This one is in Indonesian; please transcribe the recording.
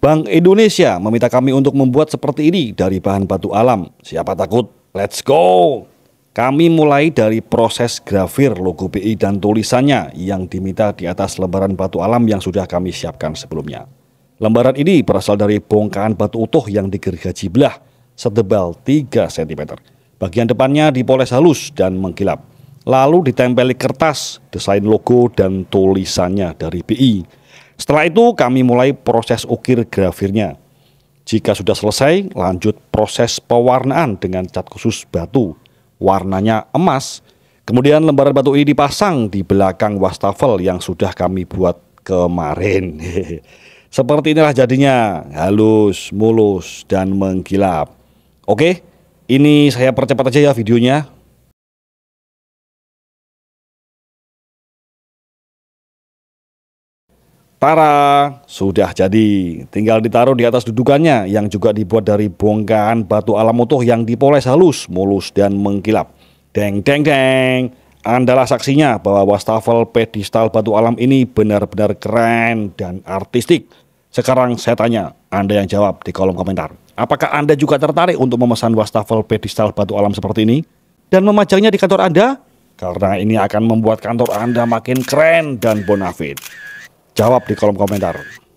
Bank Indonesia meminta kami untuk membuat seperti ini dari bahan batu alam. Siapa takut? Let's go! Kami mulai dari proses grafir logo BI dan tulisannya yang diminta di atas lembaran batu alam yang sudah kami siapkan sebelumnya. Lembaran ini berasal dari bongkahan batu utuh yang digergaji belah setebal 3 cm. Bagian depannya dipoles halus dan mengkilap. Lalu ditempeli kertas, desain logo dan tulisannya dari BI setelah itu kami mulai proses ukir grafirnya. Jika sudah selesai, lanjut proses pewarnaan dengan cat khusus batu. Warnanya emas. Kemudian lembaran batu ini dipasang di belakang wastafel yang sudah kami buat kemarin. Seperti inilah jadinya, halus, mulus, dan mengkilap. Oke, ini saya percepat aja ya videonya. Tara, sudah jadi. Tinggal ditaruh di atas dudukannya yang juga dibuat dari bongkahan batu alam utuh yang dipoles halus, mulus dan mengkilap. Deng deng deng. Andalah saksinya bahwa wastafel pedestal batu alam ini benar-benar keren dan artistik. Sekarang saya tanya, Anda yang jawab di kolom komentar. Apakah Anda juga tertarik untuk memesan wastafel pedestal batu alam seperti ini? Dan memajangnya di kantor Anda? Karena ini akan membuat kantor Anda makin keren dan bonafit jawab di kolom komentar.